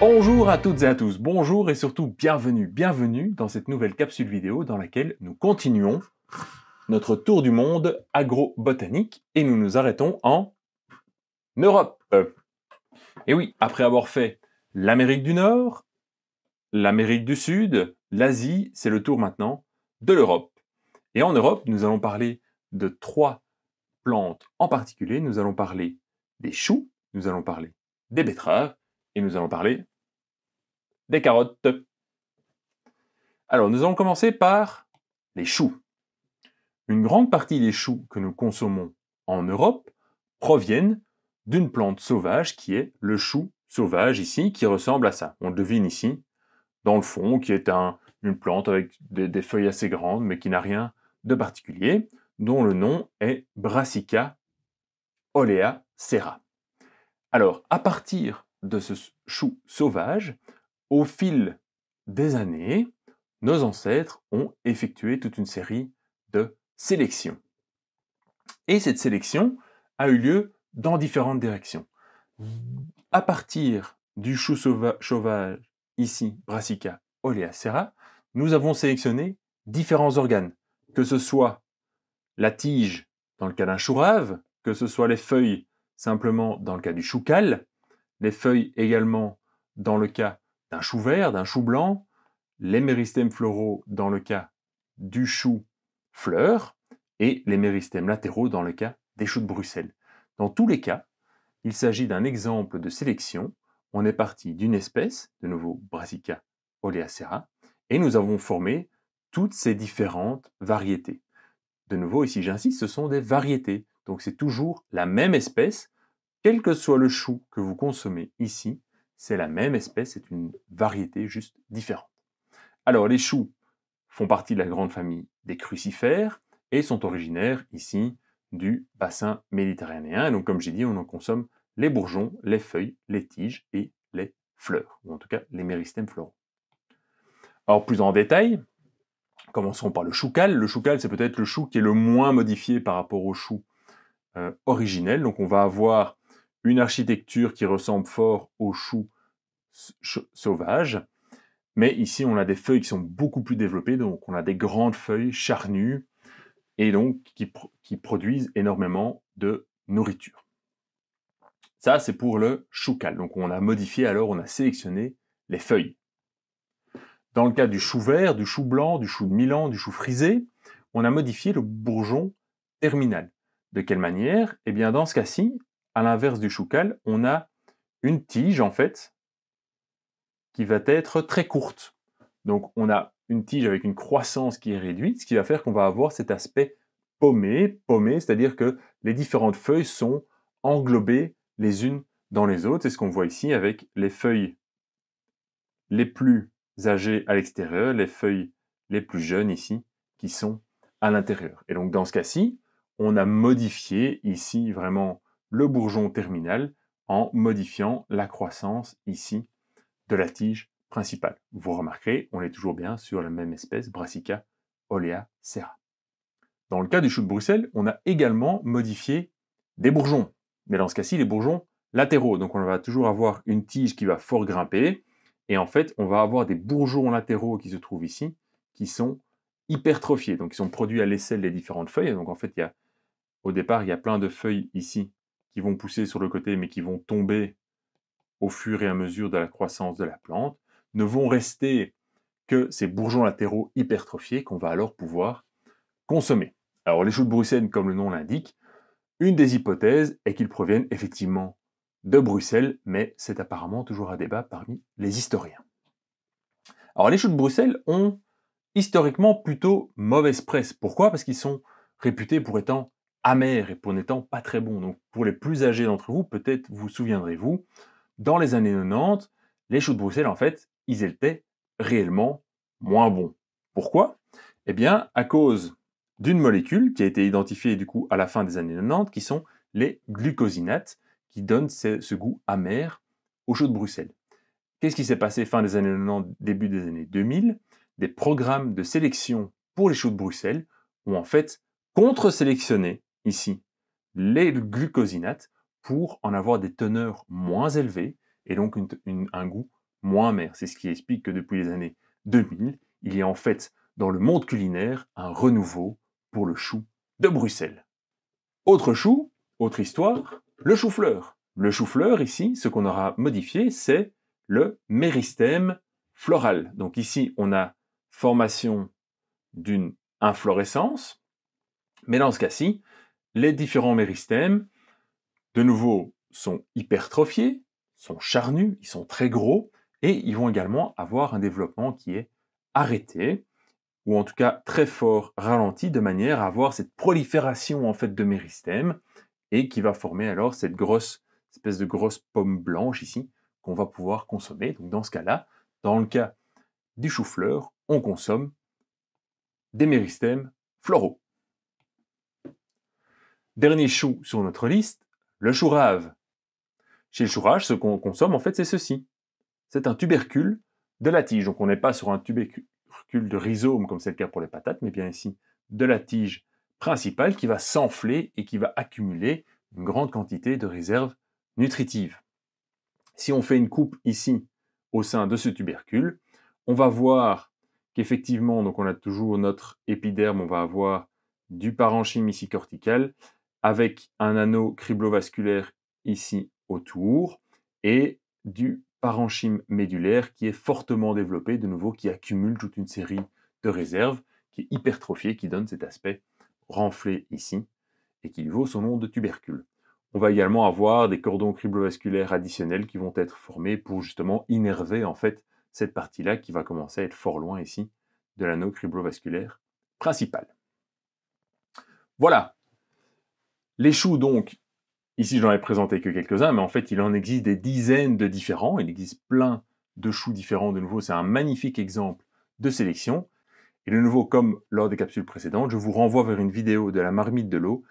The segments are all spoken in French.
Bonjour à toutes et à tous, bonjour et surtout bienvenue, bienvenue dans cette nouvelle capsule vidéo dans laquelle nous continuons notre tour du monde agro et nous nous arrêtons en Europe. Et oui, après avoir fait l'Amérique du Nord, l'Amérique du Sud, l'Asie, c'est le tour maintenant de l'Europe. Et en Europe, nous allons parler de trois plantes en particulier. Nous allons parler des choux, nous allons parler des betteraves et nous allons parler des carottes. Alors, nous allons commencer par les choux. Une grande partie des choux que nous consommons en Europe proviennent d'une plante sauvage qui est le chou sauvage ici, qui ressemble à ça. On devine ici, dans le fond, qui est une plante avec des, feuilles assez grandes, mais qui n'a rien de particulier, dont le nom est Brassica olea sera. Alors, à partir de ce chou sauvage, au fil des années, nos ancêtres ont effectué toute une série de sélections. Et cette sélection a eu lieu dans différentes directions. À partir du chou sauvage, ici Brassica oleacera, nous avons sélectionné différents organes, que ce soit la tige dans le cas d'un chou rave, que ce soit les feuilles simplement dans le cas du choucal, les feuilles également dans le cas d'un chou vert, d'un chou blanc, les méristèmes floraux dans le cas du chou fleur et les méristèmes latéraux dans le cas des choux de Bruxelles. Dans tous les cas, il s'agit d'un exemple de sélection. On est parti d'une espèce, de nouveau Brassica oleacera, et nous avons formé toutes ces différentes variétés. De nouveau, ici j'insiste, ce sont des variétés. Donc c'est toujours la même espèce, quel que soit le chou que vous consommez ici, c'est la même espèce, c'est une variété juste différente. Alors les choux font partie de la grande famille des crucifères et sont originaires ici du bassin méditerranéen. donc comme j'ai dit, on en consomme les bourgeons, les feuilles, les tiges et les fleurs, ou en tout cas les méristèmes floraux. Alors plus en détail, commençons par le choucal. Le choucal, c'est peut-être le chou qui est le moins modifié par rapport au chou euh, originel. Donc on va avoir une architecture qui ressemble fort au chou sauvage. Mais ici, on a des feuilles qui sont beaucoup plus développées, donc on a des grandes feuilles charnues et donc qui, produisent énormément de nourriture. Ça, c'est pour le choucal. Donc on a modifié, alors on a sélectionné les feuilles. Dans le cas du chou vert, du chou blanc, du chou de Milan, du chou frisé, on a modifié le bourgeon terminal. De quelle manière Eh bien, dans ce cas-ci, à l'inverse du choucal, on a une tige en fait qui va être très courte. Donc on a une tige avec une croissance qui est réduite, ce qui va faire qu'on va avoir cet aspect paumé, paumé, c'est-à-dire que les différentes feuilles sont englobées les unes dans les autres. C'est ce qu'on voit ici avec les feuilles les plus âgées à l'extérieur, les feuilles les plus jeunes ici qui sont à l'intérieur. Et donc dans ce cas-ci, on a modifié ici vraiment le bourgeon terminal en modifiant la croissance ici de la tige principale. Vous remarquerez, on est toujours bien sur la même espèce, Brassica olea Serra. Dans le cas du chou de Bruxelles, on a également modifié des bourgeons, mais dans ce cas-ci, les bourgeons latéraux. Donc on va toujours avoir une tige qui va fort grimper, et en fait, on va avoir des bourgeons latéraux qui se trouvent ici, qui sont hypertrophiés, donc ils sont produits à l'aisselle des différentes feuilles. Donc en fait, il au départ, il y a plein de feuilles ici qui vont pousser sur le côté mais qui vont tomber au fur et à mesure de la croissance de la plante, ne vont rester que ces bourgeons latéraux hypertrophiés qu'on va alors pouvoir consommer. Alors les choux de Bruxelles, comme le nom l'indique, une des hypothèses est qu'ils proviennent effectivement de Bruxelles, mais c'est apparemment toujours un débat parmi les historiens. Alors les choux de Bruxelles ont historiquement plutôt mauvaise presse. Pourquoi Parce qu'ils sont réputés pour étant amer et pour n'étant pas très bon. Donc pour les plus âgés d'entre vous, peut-être vous souviendrez-vous, dans les années 90, les choux de Bruxelles, en fait, ils étaient réellement moins bons. Pourquoi Eh bien, à cause d'une molécule qui a été identifiée du coup à la fin des années 90, qui sont les glucosinates, qui donnent ce, ce goût amer aux choux de Bruxelles. Qu'est-ce qui s'est passé fin des années 90, début des années 2000 Des programmes de sélection pour les choux de Bruxelles ont en fait contre-sélectionné ici les glucosinates pour en avoir des teneurs moins élevées et donc un goût moins amer. C'est ce qui explique que depuis les années 2000, il y a en fait dans le monde culinaire un renouveau pour le chou de Bruxelles. Autre chou, autre histoire, le chou-fleur. Le chou-fleur, ici, ce qu'on aura modifié, c'est le méristème floral. Donc ici, on a formation d'une inflorescence, mais dans ce cas-ci, les différents méristèmes, de nouveau, sont hypertrophiés, sont charnus, ils sont très gros, et ils vont également avoir un développement qui est arrêté, ou en tout cas très fort ralenti, de manière à avoir cette prolifération en fait de méristèmes, et qui va former alors cette grosse, espèce de grosse pomme blanche ici, qu'on va pouvoir consommer. Donc dans ce cas-là, dans le cas du chou-fleur, on consomme des méristèmes floraux. Dernier chou sur notre liste, le chourave. Chez le rave, ce qu'on consomme, en fait, c'est ceci. C'est un tubercule de la tige. Donc, on n'est pas sur un tubercule de rhizome, comme c'est le cas pour les patates, mais bien ici, de la tige principale qui va s'enfler et qui va accumuler une grande quantité de réserves nutritives. Si on fait une coupe ici au sein de ce tubercule, on va voir qu'effectivement, donc on a toujours notre épiderme, on va avoir du parenchyme ici cortical, avec un anneau criblovasculaire ici autour et du parenchyme médulaire qui est fortement développé, de nouveau, qui accumule toute une série de réserves, qui est hypertrophiée, qui donne cet aspect renflé ici et qui lui vaut son nom de tubercule. On va également avoir des cordons criblovasculaires additionnels qui vont être formés pour justement innerver en fait cette partie-là qui va commencer à être fort loin ici de l'anneau criblovasculaire principal. Voilà les choux, donc, ici j'en ai présenté que quelques-uns, mais en fait il en existe des dizaines de différents, il existe plein de choux différents. De nouveau, c'est un magnifique exemple de sélection. Et de nouveau, comme lors des capsules précédentes, je vous renvoie vers une vidéo de la marmite de l'eau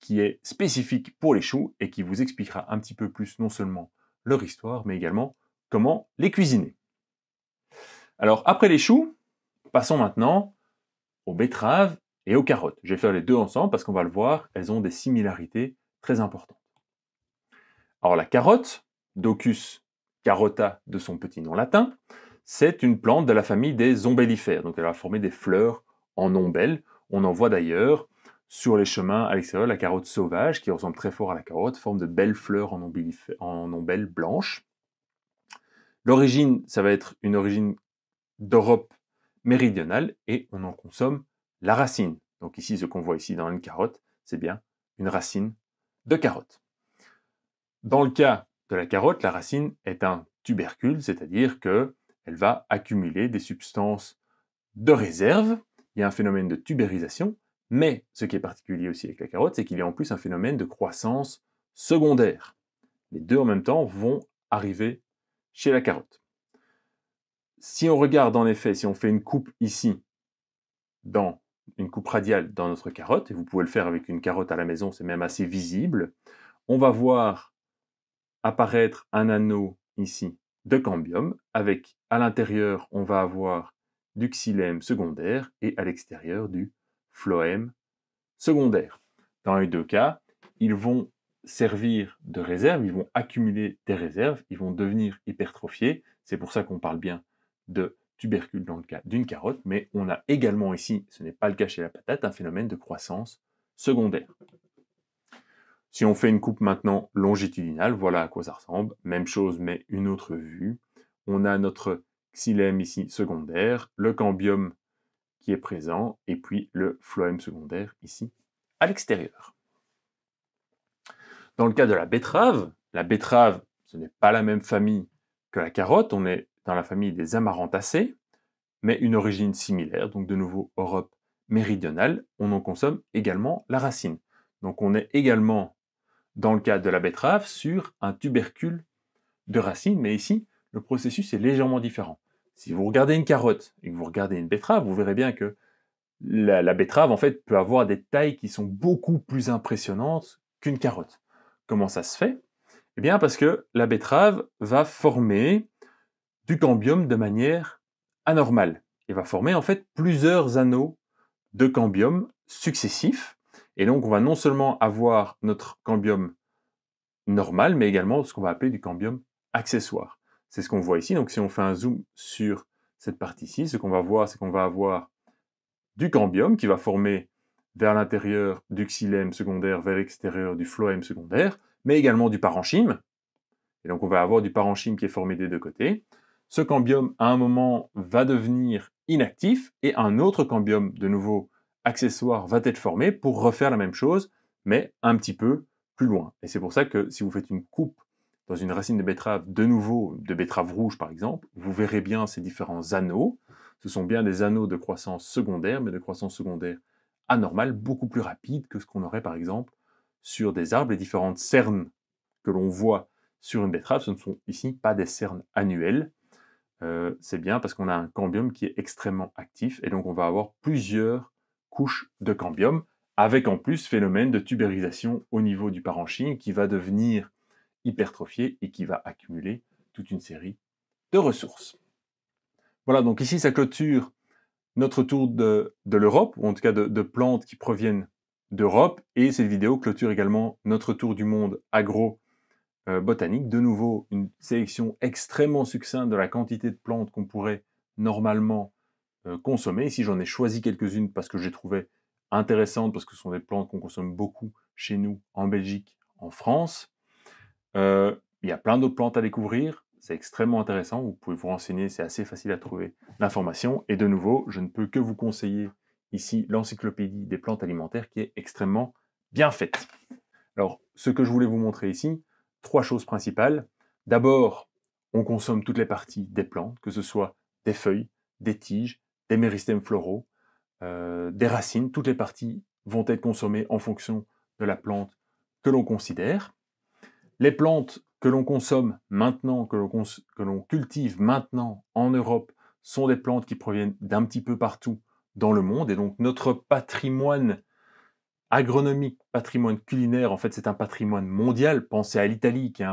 qui est spécifique pour les choux et qui vous expliquera un petit peu plus non seulement leur histoire, mais également comment les cuisiner. Alors après les choux, passons maintenant aux betteraves et aux carottes. Je vais faire les deux ensemble parce qu'on va le voir, elles ont des similarités très importantes. Alors la carotte, Docus carota de son petit nom latin, c'est une plante de la famille des ombellifères. Donc elle va former des fleurs en ombelles. On en voit d'ailleurs sur les chemins à l'extérieur la carotte sauvage qui ressemble très fort à la carotte, forme de belles fleurs en, en blanches. blanche. L'origine, ça va être une origine d'Europe méridionale et on en consomme la racine. Donc ici, ce qu'on voit ici dans une carotte, c'est bien une racine de carotte. Dans le cas de la carotte, la racine est un tubercule, c'est-à-dire qu'elle va accumuler des substances de réserve. Il y a un phénomène de tubérisation, mais ce qui est particulier aussi avec la carotte, c'est qu'il y a en plus un phénomène de croissance secondaire. Les deux en même temps vont arriver chez la carotte. Si on regarde en effet, si on fait une coupe ici dans une coupe radiale dans notre carotte, et vous pouvez le faire avec une carotte à la maison, c'est même assez visible, on va voir apparaître un anneau ici de cambium, avec à l'intérieur, on va avoir du xylème secondaire et à l'extérieur du phloème secondaire. Dans les deux cas, ils vont servir de réserve, ils vont accumuler des réserves, ils vont devenir hypertrophiés. C'est pour ça qu'on parle bien de tubercule dans le cas d'une carotte, mais on a également ici, ce n'est pas le cas chez la patate, un phénomène de croissance secondaire. Si on fait une coupe maintenant longitudinale, voilà à quoi ça ressemble. Même chose, mais une autre vue. On a notre xylème ici secondaire, le cambium qui est présent, et puis le phloème secondaire ici à l'extérieur. Dans le cas de la betterave, la betterave, ce n'est pas la même famille que la carotte, on est dans la famille des amaranthacées, mais une origine similaire, donc de nouveau Europe méridionale, on en consomme également la racine. Donc on est également, dans le cas de la betterave, sur un tubercule de racine, mais ici, le processus est légèrement différent. Si vous regardez une carotte et que vous regardez une betterave, vous verrez bien que la, la betterave, en fait, peut avoir des tailles qui sont beaucoup plus impressionnantes qu'une carotte. Comment ça se fait Eh bien, parce que la betterave va former du cambium de manière anormale Il va former en fait plusieurs anneaux de cambium successifs. Et donc on va non seulement avoir notre cambium normal, mais également ce qu'on va appeler du cambium accessoire. C'est ce qu'on voit ici. Donc si on fait un zoom sur cette partie-ci, ce qu'on va voir, c'est qu'on va avoir du cambium qui va former vers l'intérieur du xylème secondaire, vers l'extérieur du phloème secondaire, mais également du parenchyme. Et donc on va avoir du parenchyme qui est formé des deux côtés ce cambium à un moment va devenir inactif et un autre cambium de nouveau accessoire va être formé pour refaire la même chose mais un petit peu plus loin. Et c'est pour ça que si vous faites une coupe dans une racine de betterave de nouveau, de betterave rouge par exemple, vous verrez bien ces différents anneaux. Ce sont bien des anneaux de croissance secondaire, mais de croissance secondaire anormale, beaucoup plus rapide que ce qu'on aurait par exemple sur des arbres. Les différentes cernes que l'on voit sur une betterave, ce ne sont ici pas des cernes annuelles, euh, c'est bien parce qu'on a un cambium qui est extrêmement actif et donc on va avoir plusieurs couches de cambium avec en plus phénomène de tubérisation au niveau du parenchyme qui va devenir hypertrophié et qui va accumuler toute une série de ressources. Voilà, donc ici ça clôture notre tour de, l'Europe, ou en tout cas de, de plantes qui proviennent d'Europe, et cette vidéo clôture également notre tour du monde agro euh, botanique. De nouveau, une sélection extrêmement succincte de la quantité de plantes qu'on pourrait normalement euh, consommer. Ici, j'en ai choisi quelques-unes parce que j'ai trouvé intéressantes, parce que ce sont des plantes qu'on consomme beaucoup chez nous, en Belgique, en France. Euh, il y a plein d'autres plantes à découvrir. C'est extrêmement intéressant. Vous pouvez vous renseigner, c'est assez facile à trouver l'information. Et de nouveau, je ne peux que vous conseiller ici l'encyclopédie des plantes alimentaires qui est extrêmement bien faite. Alors, ce que je voulais vous montrer ici, trois choses principales. D'abord, on consomme toutes les parties des plantes, que ce soit des feuilles, des tiges, des méristèmes floraux, euh, des racines, toutes les parties vont être consommées en fonction de la plante que l'on considère. Les plantes que l'on consomme maintenant, que l'on cultive maintenant en Europe, sont des plantes qui proviennent d'un petit peu partout dans le monde, et donc notre patrimoine agronomie, patrimoine culinaire, en fait c'est un patrimoine mondial. Pensez à l'Italie qui,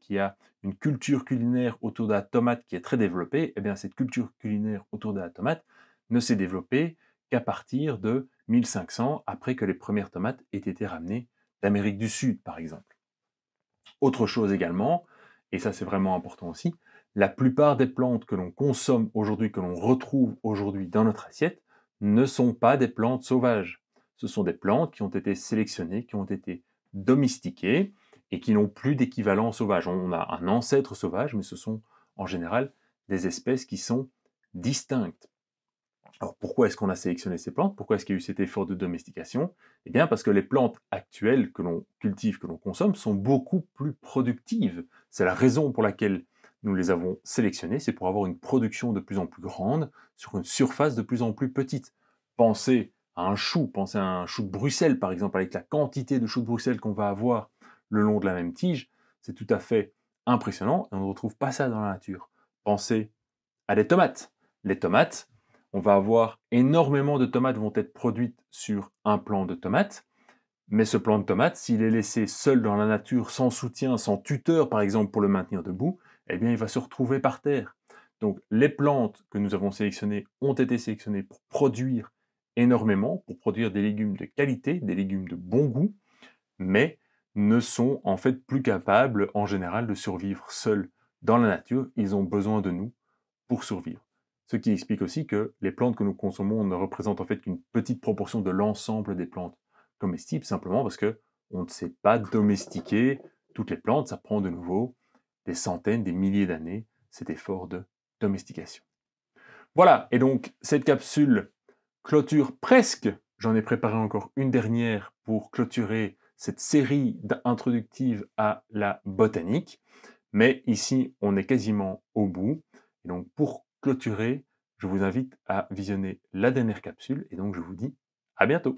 qui a, une culture culinaire autour de la tomate qui est très développée. Eh bien cette culture culinaire autour de la tomate ne s'est développée qu'à partir de 1500 après que les premières tomates aient été ramenées d'Amérique du Sud par exemple. Autre chose également, et ça c'est vraiment important aussi, la plupart des plantes que l'on consomme aujourd'hui, que l'on retrouve aujourd'hui dans notre assiette, ne sont pas des plantes sauvages ce sont des plantes qui ont été sélectionnées, qui ont été domestiquées et qui n'ont plus d'équivalent sauvage. On a un ancêtre sauvage, mais ce sont en général des espèces qui sont distinctes. Alors pourquoi est-ce qu'on a sélectionné ces plantes Pourquoi est-ce qu'il y a eu cet effort de domestication Eh bien parce que les plantes actuelles que l'on cultive, que l'on consomme, sont beaucoup plus productives. C'est la raison pour laquelle nous les avons sélectionnées, c'est pour avoir une production de plus en plus grande sur une surface de plus en plus petite. Pensez un chou, pensez à un chou de Bruxelles par exemple, avec la quantité de choux de Bruxelles qu'on va avoir le long de la même tige, c'est tout à fait impressionnant et on ne retrouve pas ça dans la nature. Pensez à des tomates. Les tomates, on va avoir énormément de tomates vont être produites sur un plant de tomates, mais ce plant de tomates, s'il est laissé seul dans la nature, sans soutien, sans tuteur par exemple pour le maintenir debout, eh bien il va se retrouver par terre. Donc les plantes que nous avons sélectionnées ont été sélectionnées pour produire énormément pour produire des légumes de qualité, des légumes de bon goût, mais ne sont en fait plus capables en général de survivre seuls dans la nature. Ils ont besoin de nous pour survivre. Ce qui explique aussi que les plantes que nous consommons ne représentent en fait qu'une petite proportion de l'ensemble des plantes comestibles, simplement parce que on ne sait pas domestiquer toutes les plantes. Ça prend de nouveau des centaines, des milliers d'années, cet effort de domestication. Voilà, et donc cette capsule clôture presque, j'en ai préparé encore une dernière pour clôturer cette série introductive à la botanique. Mais ici, on est quasiment au bout. Et donc, pour clôturer, je vous invite à visionner la dernière capsule. Et donc, je vous dis à bientôt.